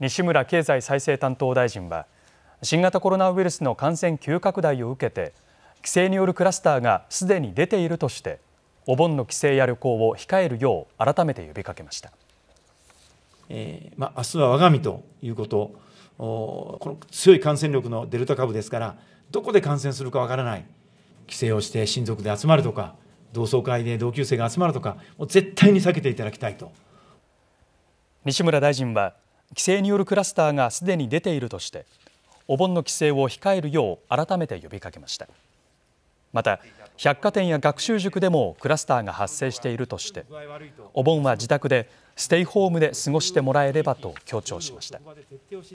西村経済再生担当大臣は新型コロナウイルスの感染急拡大を受けて規制によるクラスターがすでに出ているとしてお盆の規制や旅行を控えるよう改めて呼びかけました。えー、まあ、明日は我が身ということおこの強い感染力のデルタ株ですからどこで感染するかわからない規制をして親族で集まるとか同窓会で同級生が集まるとかもう絶対に避けていただきたいと西村大臣は規制によるクラスターがすでに出ているとしてお盆の規制を控えるよう改めて呼びかけましたまた百貨店や学習塾でもクラスターが発生しているとしてお盆は自宅でステイホームで過ごしてもらえればと強調しました。